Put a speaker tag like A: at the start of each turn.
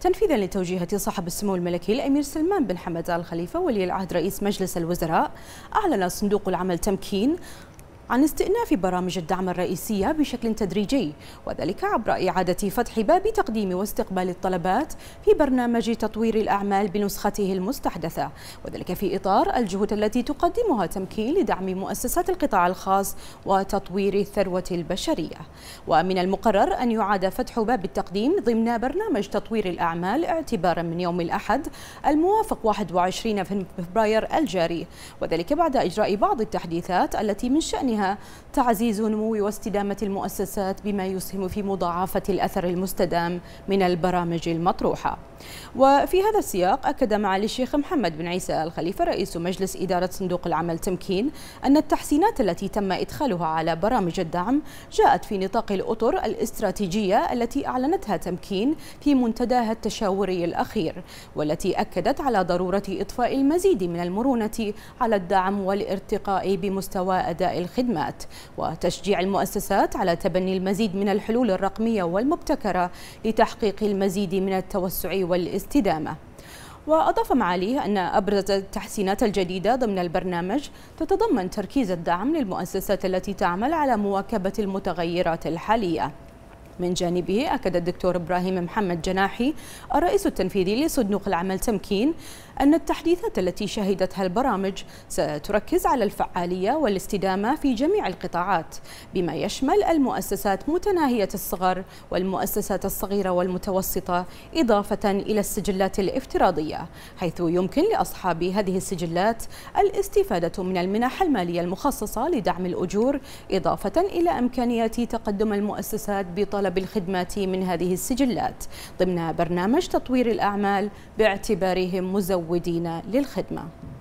A: تنفيذا لتوجيهات صاحب السمو الملكي الأمير سلمان بن حمد آل خليفة ولي العهد رئيس مجلس الوزراء أعلن صندوق العمل تمكين عن استئناف برامج الدعم الرئيسية بشكل تدريجي وذلك عبر إعادة فتح باب تقديم واستقبال الطلبات في برنامج تطوير الأعمال بنسخته المستحدثة وذلك في إطار الجهود التي تقدمها تمكين لدعم مؤسسات القطاع الخاص وتطوير الثروة البشرية ومن المقرر أن يعاد فتح باب التقديم ضمن برنامج تطوير الأعمال اعتبارا من يوم الأحد الموافق 21 فبراير الجاري وذلك بعد إجراء بعض التحديثات التي من شأنها ضمنها تعزيز نمو واستدامة المؤسسات بما يسهم في مضاعفة الأثر المستدام من البرامج المطروحة وفي هذا السياق أكد معالي الشيخ محمد بن عيسى الخليفة رئيس مجلس إدارة صندوق العمل تمكين أن التحسينات التي تم إدخالها على برامج الدعم جاءت في نطاق الأطر الاستراتيجية التي أعلنتها تمكين في منتداها التشاوري الأخير والتي أكدت على ضرورة إطفاء المزيد من المرونة على الدعم والارتقاء بمستوى أداء الخدمة الخدمات وتشجيع المؤسسات على تبني المزيد من الحلول الرقمية والمبتكرة لتحقيق المزيد من التوسع والاستدامة وأضاف معاليه أن أبرز التحسينات الجديدة ضمن البرنامج تتضمن تركيز الدعم للمؤسسات التي تعمل على مواكبة المتغيرات الحالية من جانبه أكد الدكتور إبراهيم محمد جناحي الرئيس التنفيذي لصندوق العمل تمكين أن التحديثات التي شهدتها البرامج ستركز على الفعالية والاستدامة في جميع القطاعات بما يشمل المؤسسات متناهية الصغر والمؤسسات الصغيرة والمتوسطة إضافة إلى السجلات الافتراضية حيث يمكن لأصحاب هذه السجلات الاستفادة من المنح المالية المخصصة لدعم الأجور إضافة إلى إمكانية تقدم المؤسسات بطلب طلب الخدمة من هذه السجلات ضمن برنامج تطوير الأعمال باعتبارهم مزودين للخدمة